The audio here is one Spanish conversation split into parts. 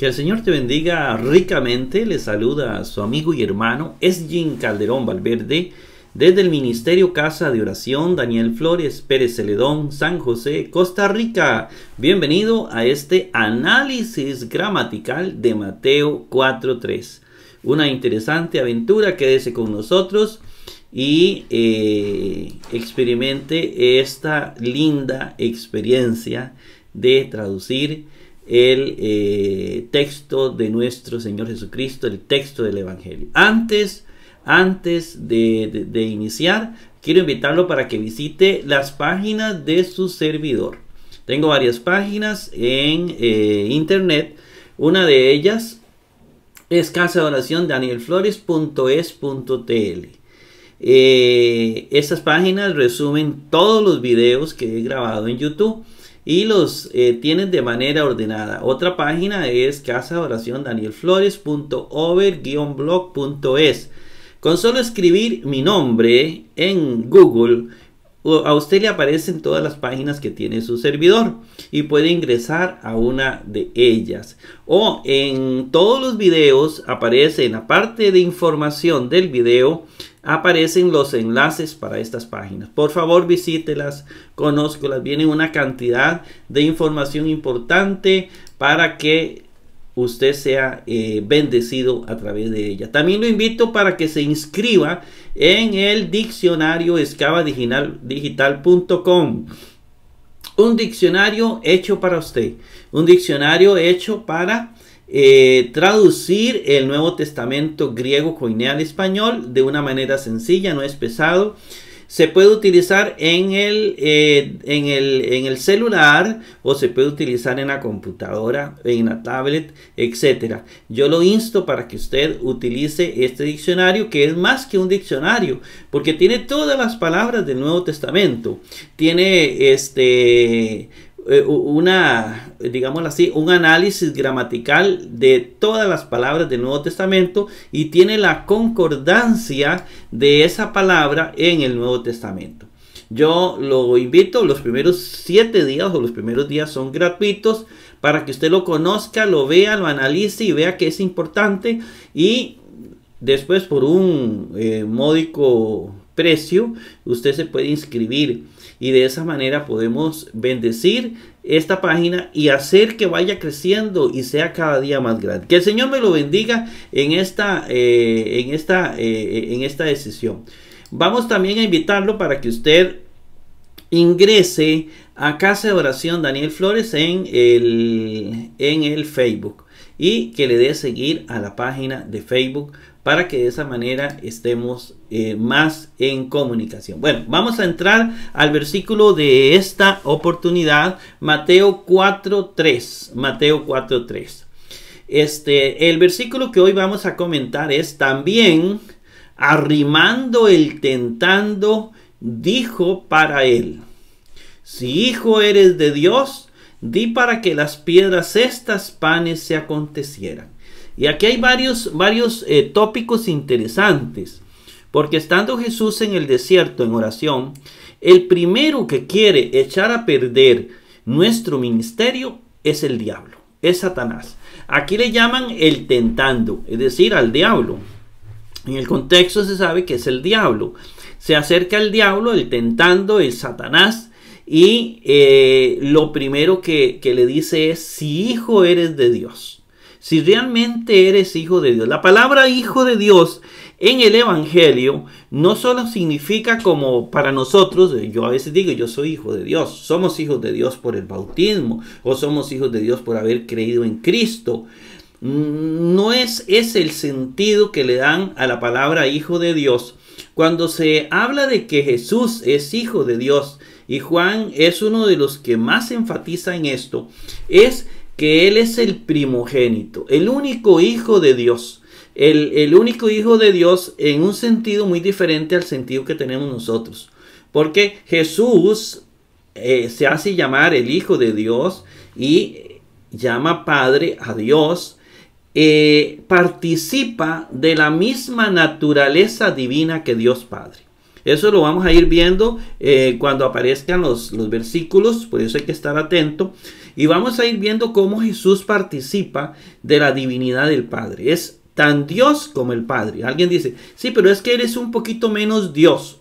Que el Señor te bendiga ricamente. Le saluda a su amigo y hermano es jim Calderón Valverde desde el Ministerio Casa de Oración Daniel Flores Pérez Celedón, San José, Costa Rica. Bienvenido a este análisis gramatical de Mateo 4.3. Una interesante aventura, quédese con nosotros y eh, experimente esta linda experiencia de traducir el eh, texto de nuestro Señor Jesucristo, el texto del Evangelio. Antes, antes de, iniciar, quiero invitarlo para que visite las páginas de su servidor. Tengo varias páginas en eh, internet. Una de ellas es casa de oración danielflores.es.tl. Eh, estas páginas resumen todos los videos que he grabado en YouTube y los eh, tienen de manera ordenada. Otra página es casa de bloges Con solo escribir mi nombre en Google, a usted le aparecen todas las páginas que tiene su servidor y puede ingresar a una de ellas. O en todos los videos aparece en la parte de información del video aparecen los enlaces para estas páginas. Por favor, visítelas, conózcolas. Viene una cantidad de información importante para que usted sea eh, bendecido a través de ella. También lo invito para que se inscriba en el diccionario escavadigital.com, Un diccionario hecho para usted. Un diccionario hecho para eh, traducir el Nuevo Testamento griego coineal español de una manera sencilla, no es pesado. Se puede utilizar en el, eh, en, el, en el celular o se puede utilizar en la computadora, en la tablet, etc. Yo lo insto para que usted utilice este diccionario que es más que un diccionario porque tiene todas las palabras del Nuevo Testamento. Tiene este eh, una, digamos así, un análisis gramatical de todas las palabras del Nuevo Testamento y tiene la concordancia de esa palabra en el Nuevo Testamento. Yo lo invito, los primeros siete días o los primeros días son gratuitos para que usted lo conozca, lo vea, lo analice y vea que es importante y después por un eh, módico precio usted se puede inscribir y de esa manera podemos bendecir esta página y hacer que vaya creciendo y sea cada día más grande. Que el Señor me lo bendiga en esta, eh, en esta, eh, en esta decisión. Vamos también a invitarlo para que usted ingrese a Casa de Oración Daniel Flores en el, en el Facebook y que le dé seguir a la página de Facebook para que de esa manera estemos eh, más en comunicación. Bueno, vamos a entrar al versículo de esta oportunidad, Mateo 4.3, Mateo 4.3. Este, el versículo que hoy vamos a comentar es también arrimando el tentando, dijo para él, si hijo eres de Dios, di para que las piedras estas panes se acontecieran. Y aquí hay varios, varios eh, tópicos interesantes, porque estando Jesús en el desierto en oración, el primero que quiere echar a perder nuestro ministerio es el diablo, es Satanás. Aquí le llaman el tentando, es decir, al diablo. En el contexto se sabe que es el diablo. Se acerca al diablo, el tentando, el Satanás, y eh, lo primero que le dice es, si hijo eres de Dios si realmente eres hijo de Dios. La palabra hijo de Dios en el Evangelio no solo significa como para nosotros, eh, yo a veces digo yo soy hijo de Dios, somos hijos de Dios por el bautismo o somos hijos de Dios por haber creído en Cristo. Mm, no es ese el sentido que le dan a la palabra hijo de Dios. Cuando se habla de que Jesús es hijo de Dios y Juan es uno de los que más enfatiza en esto, es que Él es el primogénito, el único hijo de Dios. El, único hijo de Dios en un sentido muy diferente al sentido que tenemos nosotros. Porque Jesús eh, se hace llamar el hijo de Dios y llama padre a Dios. Eh, participa de la misma naturaleza divina que Dios Padre. Eso lo vamos a ir viendo eh, cuando aparezcan los, los versículos, por eso hay que estar atento. Y vamos a ir viendo cómo Jesús participa de la divinidad del Padre. Es tan Dios como el Padre. Alguien dice, sí, pero es que eres un poquito menos Dios.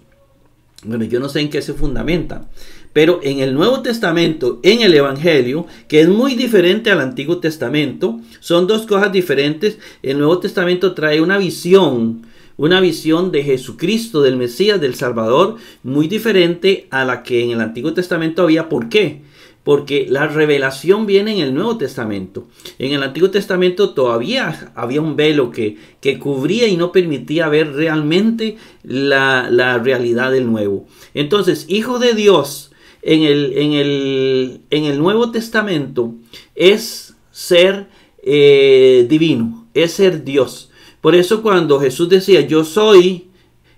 Bueno, yo no sé en qué se fundamenta. Pero en el Nuevo Testamento, en el Evangelio, que es muy diferente al Antiguo Testamento, son dos cosas diferentes. El Nuevo Testamento trae una visión, una visión de Jesucristo, del Mesías, del Salvador, muy diferente a la que en el Antiguo Testamento había. ¿Por qué? porque la revelación viene en el Nuevo Testamento. En el Antiguo Testamento todavía había un velo que, cubría y no permitía ver realmente la, realidad del nuevo. Entonces, hijo de Dios en el, Nuevo Testamento es ser eh, divino, es ser Dios. Por eso cuando Jesús decía, yo soy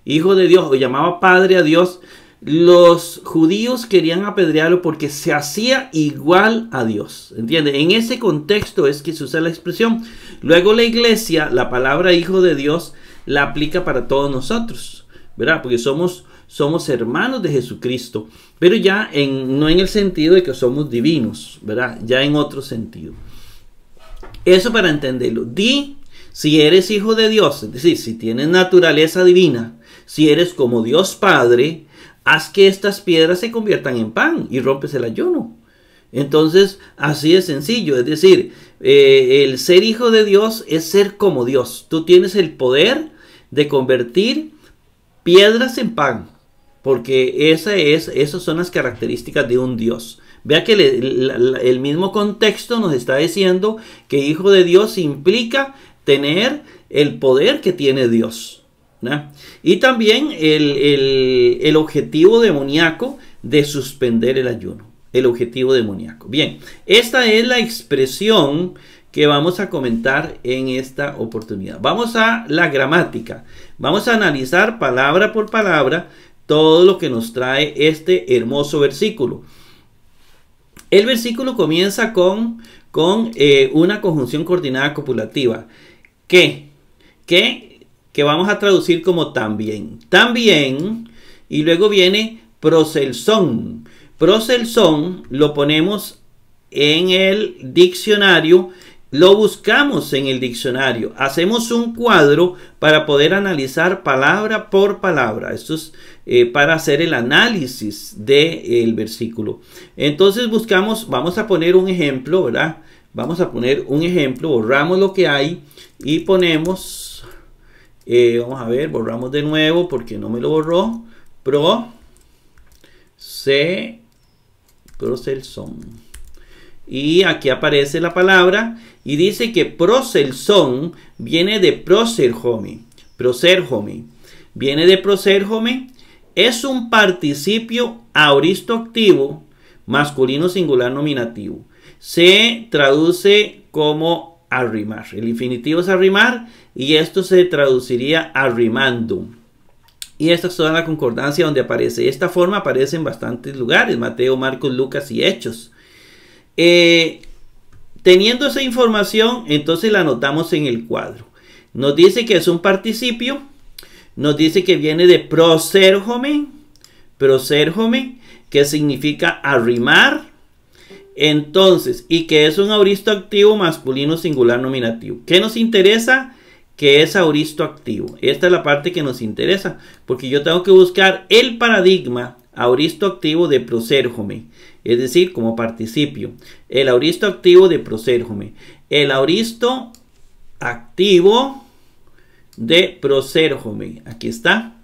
hijo de Dios, o llamaba Padre a Dios, los judíos querían apedrearlo porque se hacía igual a Dios. ¿Entiende? En ese contexto es que se usa la expresión. Luego la iglesia, la palabra hijo de Dios, la aplica para todos nosotros. ¿Verdad? Porque somos, somos hermanos de Jesucristo. Pero ya en, no en el sentido de que somos divinos. ¿Verdad? Ya en otro sentido. Eso para entenderlo. Di si eres hijo de Dios. Es decir, si tienes naturaleza divina. Si eres como Dios Padre haz que estas piedras se conviertan en pan y rompes el ayuno. Entonces, así de sencillo, es decir, eh, el ser hijo de Dios es ser como Dios. Tú tienes el poder de convertir piedras en pan, porque esa es, esas son las características de un Dios. Vea que el mismo contexto nos está diciendo que hijo de Dios implica tener el poder que tiene Dios. Y también el, objetivo demoníaco de suspender el ayuno. El objetivo demoníaco. Bien, esta es la expresión que vamos a comentar en esta oportunidad. Vamos a la gramática. Vamos a analizar palabra por palabra todo lo que nos trae este hermoso versículo. El versículo comienza con, con eh, una conjunción coordinada copulativa. Que, que que vamos a traducir como también. También, y luego viene proselzón proselzón lo ponemos en el diccionario, lo buscamos en el diccionario, hacemos un cuadro para poder analizar palabra por palabra. Esto es eh, para hacer el análisis del versículo. Entonces buscamos, vamos a poner un ejemplo, ¿verdad? Vamos a poner un ejemplo, borramos lo que hay y ponemos eh, vamos a ver, borramos de nuevo porque no me lo borró. Pro C Procelson. Y aquí aparece la palabra y dice que Procelson viene de Pro-ser-home. Viene de Pro-ser-home Es un participio activo masculino singular nominativo. Se traduce como arrimar. El infinitivo es arrimar y esto se traduciría a Y esta es toda la concordancia donde aparece. Esta forma aparece en bastantes lugares, Mateo, Marcos, Lucas y Hechos. Eh, teniendo esa información, entonces la anotamos en el cuadro. Nos dice que es un participio, nos dice que viene de proserjome, proserjome, que significa arrimar, entonces, y que es un auristo activo masculino singular nominativo. ¿Qué nos interesa? que es auristo activo. Esta es la parte que nos interesa, porque yo tengo que buscar el paradigma auristo activo de prosérjome, es decir, como participio. El auristo activo de prosérjome. El auristo activo de prosérjome. Aquí está.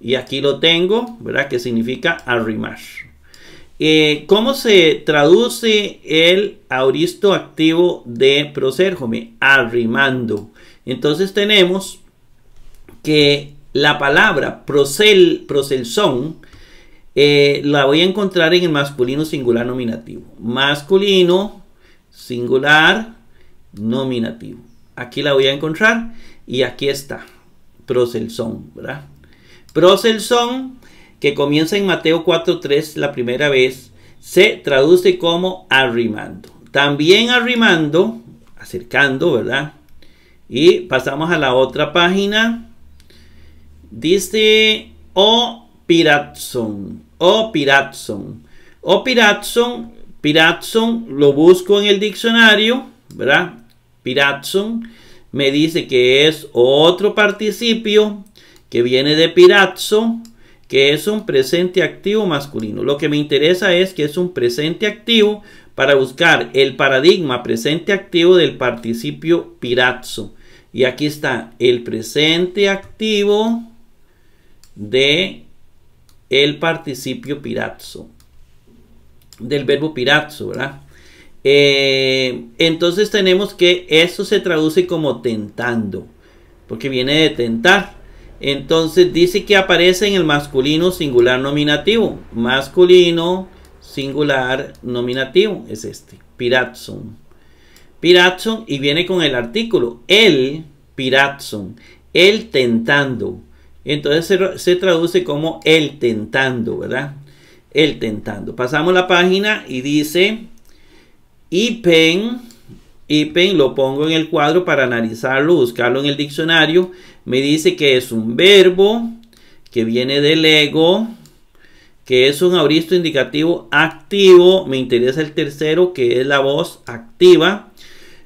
Y aquí lo tengo, ¿verdad? Que significa arrimar. Eh, ¿Cómo se traduce el auristo activo de prosérjome? Arrimando. Entonces tenemos que la palabra prosel, proselzón eh, la voy a encontrar en el masculino singular nominativo. Masculino singular nominativo. Aquí la voy a encontrar y aquí está. Proselzón, ¿verdad? Proselzón, que comienza en Mateo 4.3 la primera vez, se traduce como arrimando. También arrimando, acercando, ¿verdad? Y pasamos a la otra página. Dice O Piratson. O Piratson. O Piratson. Piratson lo busco en el diccionario. ¿Verdad? Piratson me dice que es otro participio que viene de pirazzo, que es un presente activo masculino. Lo que me interesa es que es un presente activo para buscar el paradigma presente activo del participio pirazzo. Y aquí está el presente activo de el participio pirazo Del verbo pirazzo, ¿verdad? Eh, entonces tenemos que eso se traduce como tentando. Porque viene de tentar. Entonces dice que aparece en el masculino singular nominativo. Masculino singular nominativo es este, Piratson. Piratson y viene con el artículo, el Piratson, el tentando. Entonces se, se, traduce como el tentando, ¿verdad? El tentando. Pasamos la página y dice IPEN. IPEN lo pongo en el cuadro para analizarlo, buscarlo en el diccionario. Me dice que es un verbo que viene del ego que es un auristo indicativo activo. Me interesa el tercero, que es la voz activa.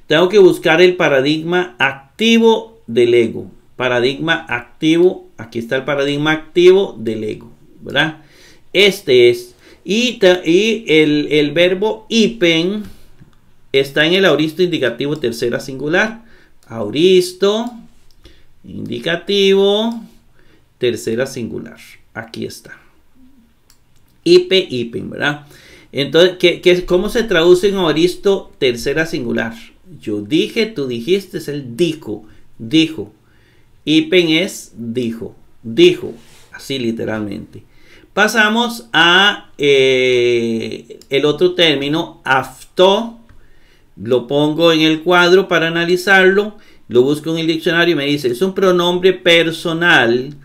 Tengo que buscar el paradigma activo del ego. Paradigma activo. Aquí está el paradigma activo del ego. ¿Verdad? Este es. Y, y el, el verbo ipen está en el auristo indicativo tercera singular. Auristo indicativo tercera singular. Aquí está. Ipe, ipen, ¿verdad? Entonces, ¿qué, cómo se traduce en oristo tercera singular? Yo dije, tú dijiste, es el dijo, dijo. Ipen es dijo, dijo, así literalmente. Pasamos a eh, el otro término, afto. Lo pongo en el cuadro para analizarlo. Lo busco en el diccionario y me dice, es un pronombre personal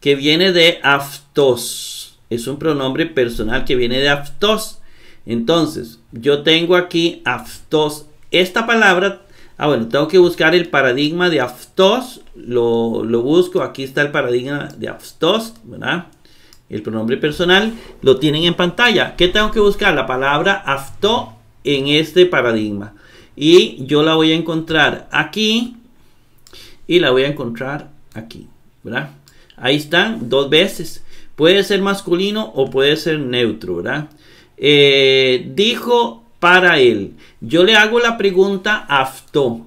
que viene de aftos es un pronombre personal que viene de aftos. Entonces, yo tengo aquí aftos. Esta palabra, ah bueno, tengo que buscar el paradigma de aftos. Lo, busco, aquí está el paradigma de aftos, ¿verdad? El pronombre personal lo tienen en pantalla. ¿Qué tengo que buscar? La palabra afto en este paradigma. Y yo la voy a encontrar aquí y la voy a encontrar aquí, ¿verdad? Ahí están dos veces. Puede ser masculino o puede ser neutro, ¿verdad? Eh, dijo para él. Yo le hago la pregunta afto.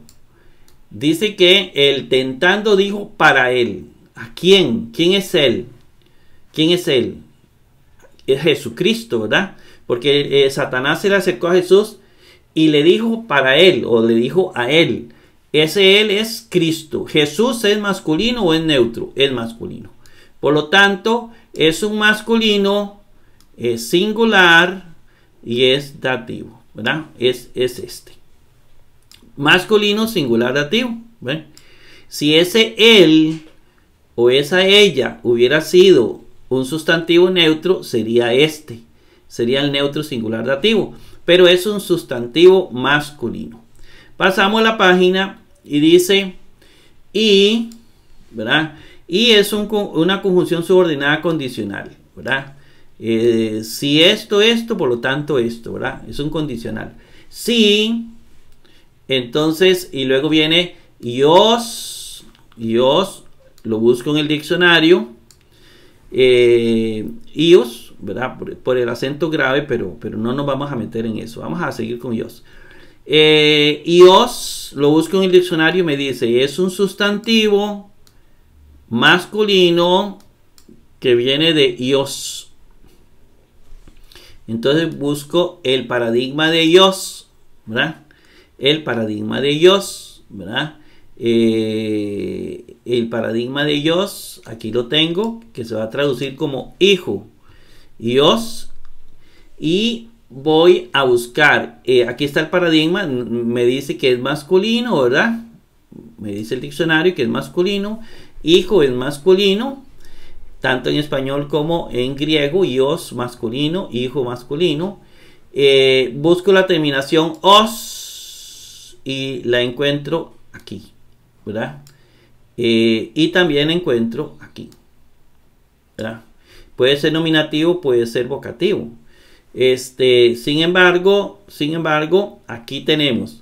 Dice que el tentando dijo para él. ¿A quién? ¿Quién es él? ¿Quién es él? Es Jesucristo, ¿verdad? Porque eh, Satanás se le acercó a Jesús y le dijo para él o le dijo a él. Ese él es Cristo. Jesús es masculino o es neutro. Es masculino. Por lo tanto, es un masculino, es singular y es dativo, ¿verdad? Es, es este. Masculino, singular, dativo. Si ese él o esa ella hubiera sido un sustantivo neutro, sería este. Sería el neutro singular dativo. Pero es un sustantivo masculino. Pasamos a la página y dice, y, ¿verdad? y es una conjunción subordinada condicional, ¿verdad? Eh, si esto, esto, por lo tanto esto, ¿verdad? Es un condicional. Si, entonces, y luego viene ios, ios lo busco en el diccionario, eh, ios, ¿verdad? Por, el acento grave, pero, pero no nos vamos a meter en eso, vamos a seguir con ios. Eh, ios, lo busco en el diccionario, me dice, es un sustantivo masculino que viene de Dios. Entonces busco el paradigma de Dios, ¿verdad? El paradigma de Dios, ¿verdad? Eh, el paradigma de Dios, aquí lo tengo, que se va a traducir como hijo, Dios, y voy a buscar, eh, aquí está el paradigma, me dice que es masculino, ¿verdad? Me dice el diccionario que es masculino, Hijo es masculino, tanto en español como en griego, os masculino, hijo masculino. Eh, busco la terminación os y la encuentro aquí, ¿verdad? Eh, y también encuentro aquí, ¿verdad? Puede ser nominativo, puede ser vocativo. Este, sin embargo, sin embargo, aquí tenemos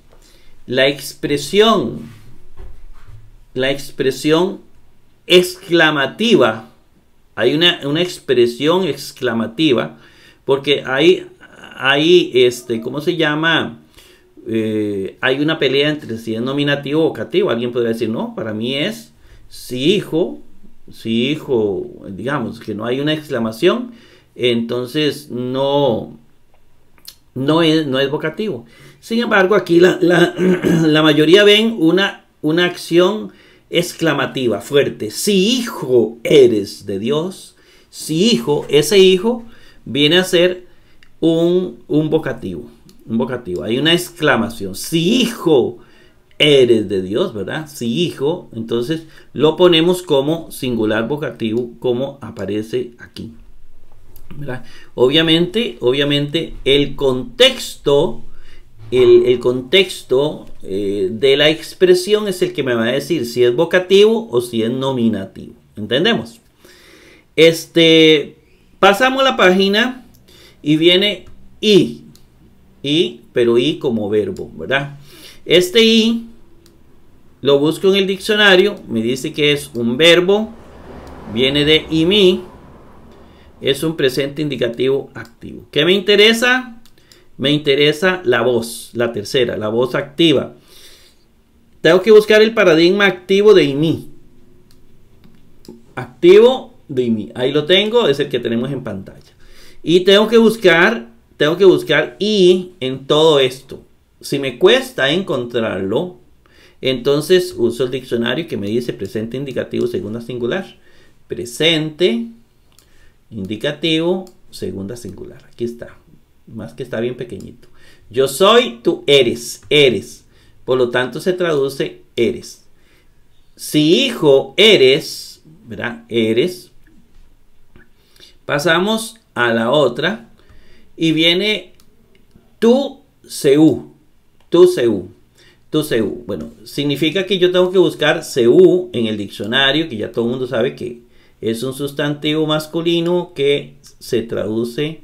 la expresión, la expresión exclamativa. Hay una, una expresión exclamativa. Porque hay, hay este, ¿cómo se llama? Eh, hay una pelea entre si es nominativo o vocativo. Alguien podría decir, no, para mí es si hijo, si hijo, digamos, que no hay una exclamación, entonces no, no, es, no es vocativo. Sin embargo, aquí la, la mayoría ven una, una acción exclamativa, fuerte. Si hijo eres de Dios, si hijo, ese hijo viene a ser un, un vocativo. Un vocativo. Hay una exclamación. Si hijo eres de Dios, ¿verdad? Si hijo, entonces lo ponemos como singular vocativo, como aparece aquí. Obviamente, obviamente, el contexto el, contexto eh, de la expresión es el que me va a decir si es vocativo o si es nominativo. ¿Entendemos? Este, pasamos la página y viene y. Y, pero y como verbo, ¿verdad? Este i lo busco en el diccionario, me dice que es un verbo, viene de y mi, es un presente indicativo activo. ¿Qué me interesa? Me interesa la voz, la tercera, la voz activa. Tengo que buscar el paradigma activo de IMI. Activo de mí. Ahí lo tengo, es el que tenemos en pantalla. Y tengo que buscar, tengo que buscar I en todo esto. Si me cuesta encontrarlo, entonces uso el diccionario que me dice presente indicativo segunda singular. Presente indicativo segunda singular. Aquí está más que está bien pequeñito. Yo soy, tú eres, eres. Por lo tanto se traduce eres. Si hijo eres, ¿verdad? Eres. Pasamos a la otra y viene tú, seú, tú, seú. Tu CU. Bueno, significa que yo tengo que buscar CU en el diccionario, que ya todo el mundo sabe que es un sustantivo masculino que se traduce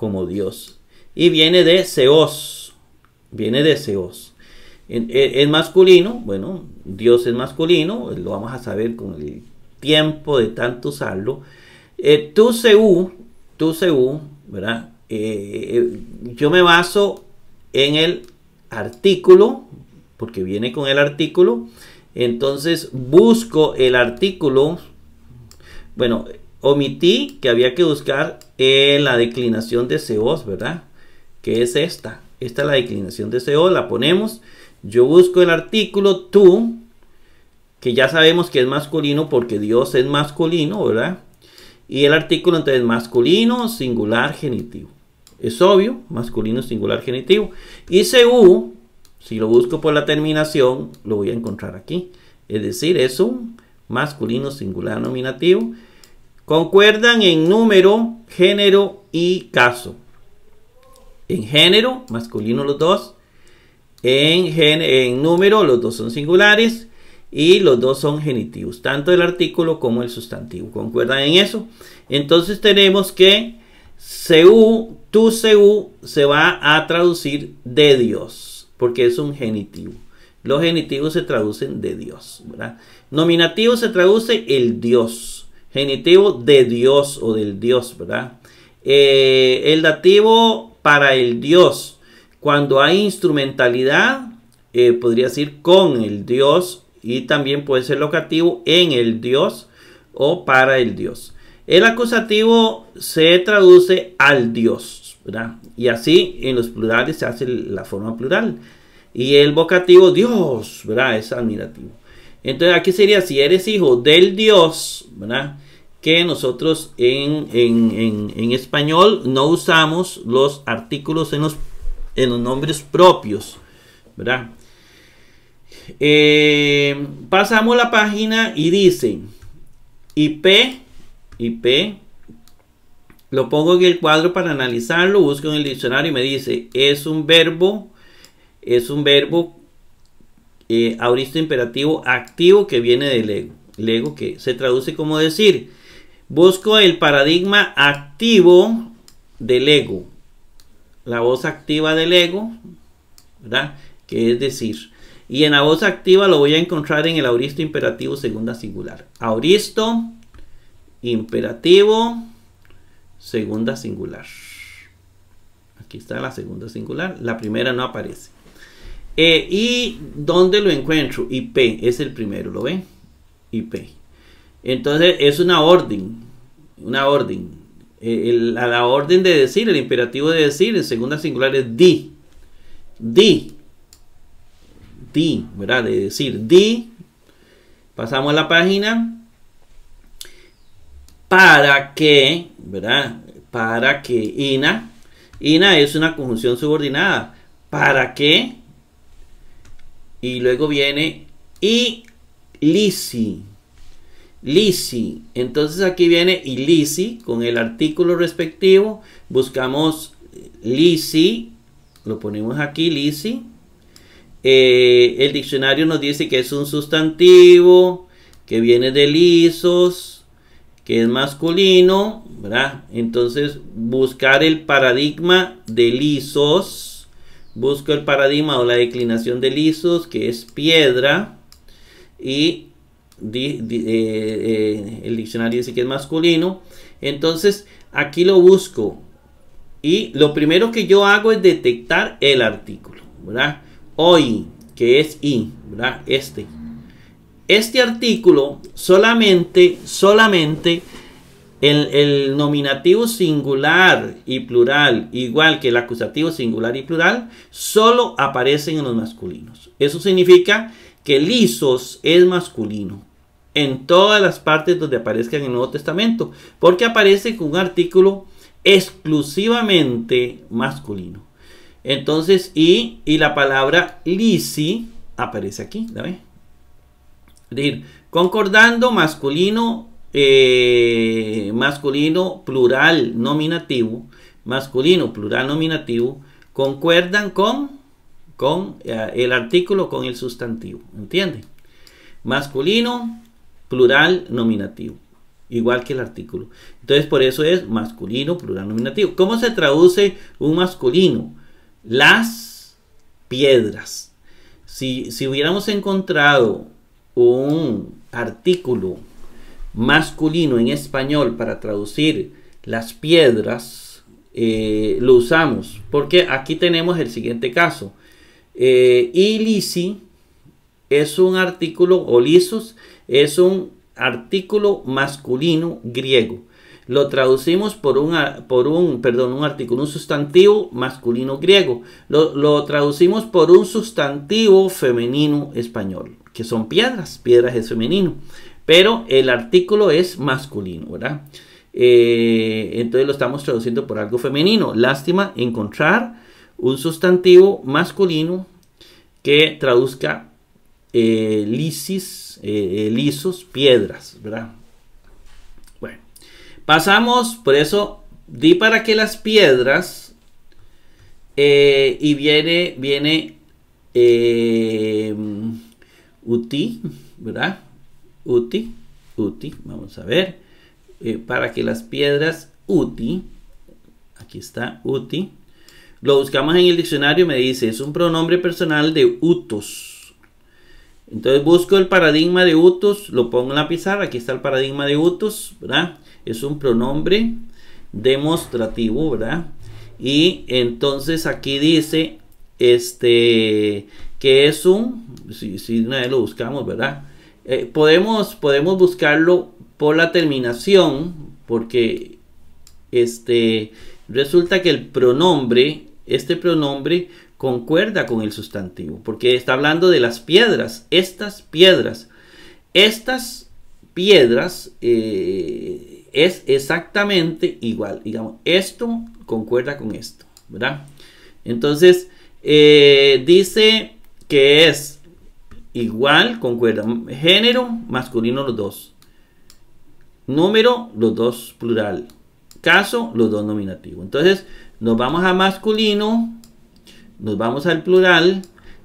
como Dios. Y viene de Seos, viene de Seos. Es masculino, bueno, Dios es masculino, lo vamos a saber con el tiempo de tanto usarlo. Eh, tu Seú, tu Seú, ¿verdad? Eh, eh, yo me baso en el artículo, porque viene con el artículo. Entonces busco el artículo. Bueno, omití que había que buscar eh, la declinación de CO, ¿verdad? Que es esta. Esta es la declinación de CO, la ponemos. Yo busco el artículo tú, que ya sabemos que es masculino porque Dios es masculino, ¿verdad? Y el artículo entonces masculino, singular, genitivo. Es obvio, masculino, singular, genitivo. Y CU, si lo busco por la terminación, lo voy a encontrar aquí. Es decir, es un masculino, singular, nominativo Concuerdan en número, género y caso. En género, masculino los dos. En, en número, los dos son singulares. Y los dos son genitivos, tanto el artículo como el sustantivo. ¿Concuerdan en eso? Entonces tenemos que Seú, tu Seú se va a traducir de Dios, porque es un genitivo. Los genitivos se traducen de Dios, Nominativo se traduce el Dios genitivo de Dios o del Dios, ¿verdad? Eh, el dativo para el Dios. Cuando hay instrumentalidad, eh, podría decir con el Dios y también puede ser locativo en el Dios o para el Dios. El acusativo se traduce al Dios, ¿verdad? Y así en los plurales se hace la forma plural. Y el vocativo Dios, ¿verdad? Es admirativo. Entonces aquí sería si eres hijo del Dios, ¿verdad? Que nosotros en, español no usamos los artículos en los, en los nombres propios, ¿verdad? Eh, pasamos la página y dice IP, IP, lo pongo en el cuadro para analizarlo, busco en el diccionario y me dice es un verbo, es un verbo eh, auristo imperativo activo que viene del e, ego. Lego que se traduce como decir, busco el paradigma activo del ego. La voz activa del ego, ¿verdad? Que es decir. Y en la voz activa lo voy a encontrar en el auristo imperativo segunda singular. Auristo imperativo segunda singular. Aquí está la segunda singular. La primera no aparece. ¿Y e, dónde lo encuentro? IP es el primero, ¿lo ven? IP. Entonces es una orden, una orden. E, a la orden de decir, el imperativo de decir, en segunda singular es di. Di. Di, ¿verdad? De decir, di. Pasamos a la página. Para que, ¿verdad? Para que, ina. Ina es una conjunción subordinada. Para que y luego viene y lisi. Lisi. Entonces aquí viene y lisi con el artículo respectivo. Buscamos lisi. Lo ponemos aquí, lisi. Eh, el diccionario nos dice que es un sustantivo, que viene de lisos, que es masculino, Entonces buscar el paradigma de lisos busco el paradigma o la declinación de lisos que es piedra, y eh, eh, el diccionario dice que es masculino. Entonces, aquí lo busco. Y lo primero que yo hago es detectar el artículo, ¿verdad? Hoy, que es I, ¿verdad? Este. Este artículo solamente, solamente el, nominativo singular y plural, igual que el acusativo singular y plural, solo aparecen en los masculinos. Eso significa que lisos es masculino en todas las partes donde aparezca en el Nuevo Testamento, porque aparece con un artículo exclusivamente masculino. Entonces, y, y la palabra lisi aparece aquí, Es decir, concordando masculino eh, masculino plural nominativo, masculino plural nominativo, concuerdan con, con eh, el artículo, con el sustantivo. entiende Masculino plural nominativo, igual que el artículo. Entonces por eso es masculino plural nominativo. ¿Cómo se traduce un masculino? Las piedras. Si, si hubiéramos encontrado un artículo masculino en español para traducir las piedras, eh, lo usamos. Porque aquí tenemos el siguiente caso. y eh, ilisi es un artículo, o lisos es un artículo masculino griego. Lo traducimos por un, por un, perdón, un artículo, un sustantivo masculino griego. Lo, lo traducimos por un sustantivo femenino español, que son piedras, piedras es femenino pero el artículo es masculino, ¿verdad? Eh, entonces lo estamos traduciendo por algo femenino. Lástima encontrar un sustantivo masculino que traduzca eh, lisis, eh, lisos, piedras, ¿verdad? Bueno, pasamos, por eso di para que las piedras y viene, viene uti, ¿verdad? uti, uti, vamos a ver, eh, para que las piedras uti, aquí está uti, lo buscamos en el diccionario, me dice, es un pronombre personal de utos. Entonces busco el paradigma de utos, lo pongo en la pizarra, aquí está el paradigma de utos, ¿verdad? Es un pronombre demostrativo, ¿verdad? Y entonces aquí dice, este, que es un, si, si una lo buscamos, ¿verdad? Eh, podemos, podemos buscarlo por la terminación, porque este, resulta que el pronombre, este pronombre concuerda con el sustantivo, porque está hablando de las piedras, estas piedras. Estas piedras eh, es exactamente igual, digamos, esto concuerda con esto, ¿verdad? Entonces, eh, dice que es Igual, concuerda. Género, masculino los dos. Número, los dos plural. Caso, los dos nominativos. Entonces, nos vamos a masculino, nos vamos al plural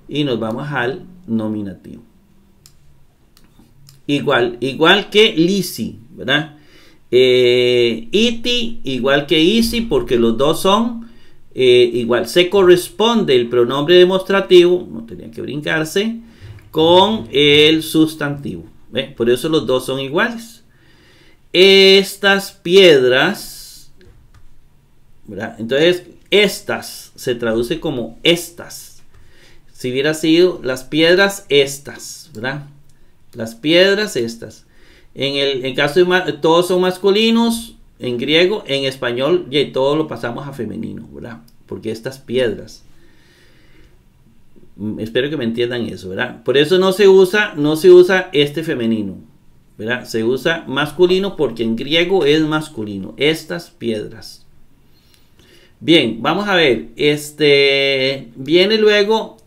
y nos vamos al nominativo. Igual, igual que lisi, ¿verdad? Eh, iti, igual que isi, porque los dos son eh, igual. Se corresponde el pronombre demostrativo, no tenía que brincarse, con el sustantivo. Por eso los dos son iguales. Estas piedras, ¿verdad? entonces estas se traduce como estas. Si hubiera sido las piedras estas, ¿verdad? Las piedras estas. En el caso de todos son masculinos, en griego, en español, y todo lo pasamos a femenino, ¿verdad? Porque estas piedras. Mm, espero que me entiendan eso, ¿verdad? Por eso no se usa, no se usa este femenino, ¿verdad? Se usa masculino porque en griego es masculino, estas piedras. Bien, vamos a ver, este, viene luego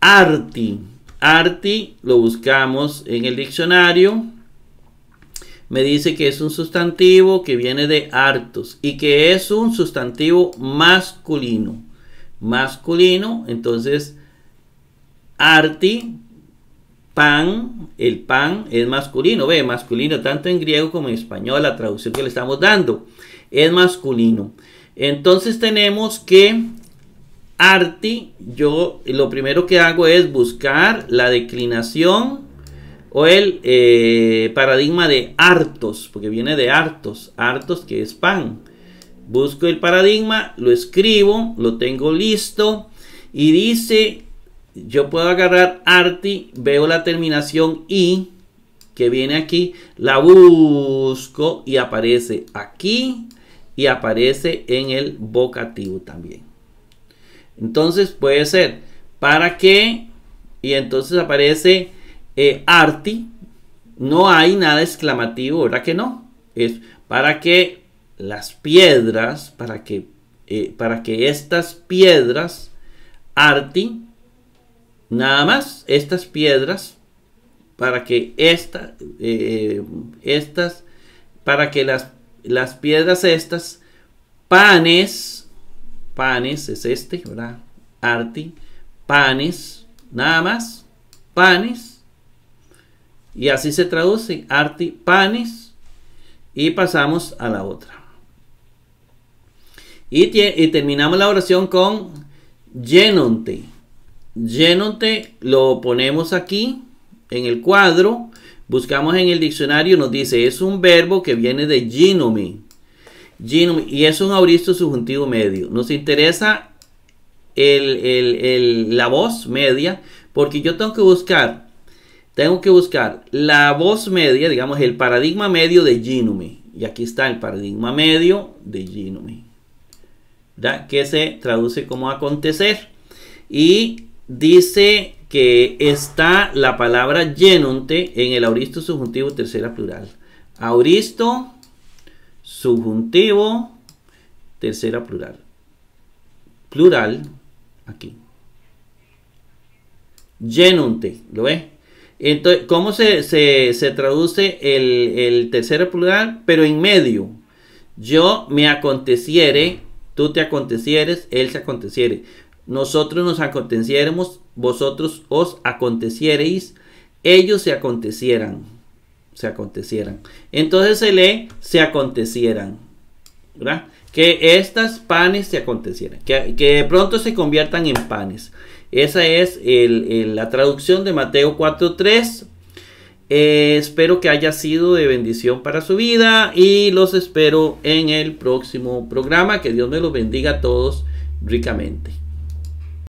arti. Arti lo buscamos en el diccionario. Me dice que es un sustantivo que viene de artos y que es un sustantivo masculino. Masculino, entonces Arti, pan, el pan es masculino, ve, masculino tanto en griego como en español, la traducción que le estamos dando es masculino. Entonces tenemos que arti, yo lo primero que hago es buscar la declinación o el eh, paradigma de artos porque viene de artos artos que es pan. Busco el paradigma, lo escribo, lo tengo listo y dice yo puedo agarrar arti, veo la terminación i que viene aquí, la busco y aparece aquí y aparece en el vocativo también. Entonces puede ser para qué y entonces aparece eh, arti. No hay nada exclamativo, ¿verdad que no? Es para que las piedras, para que, eh, para que estas piedras, arti, Nada más estas piedras para que esta, eh, estas, para que las, las piedras estas, panes, panes es este, ¿verdad? Arti, panes, nada más, panes, y así se traduce, arti, panes, y pasamos a la otra. Y, y terminamos la oración con llenonte Genote lo ponemos aquí en el cuadro. Buscamos en el diccionario, nos dice, es un verbo que viene de ginomi. y es un auristo subjuntivo medio. Nos interesa la voz media porque yo tengo que buscar, tengo que buscar la voz media, digamos, el paradigma medio de ginomi. Y aquí está el paradigma medio de ginomi. ¿verdad? Que se traduce como acontecer. Y dice que está la palabra llenunte en el auristo subjuntivo tercera plural. Auristo subjuntivo tercera plural. Plural aquí. Llenunte, ¿lo ve? Entonces, ¿cómo se, traduce el, el tercera plural? Pero en medio. Yo me aconteciere, tú te acontecieres, él se aconteciere nosotros nos aconteciéramos, vosotros os aconteciereis, ellos se acontecieran, se acontecieran. Entonces se lee, se acontecieran, ¿verdad? Que estas panes se acontecieran, que, de pronto se conviertan en panes. Esa es la traducción de Mateo 4.3. Eh, espero que haya sido de bendición para su vida y los espero en el próximo programa. Que Dios me los bendiga a todos ricamente.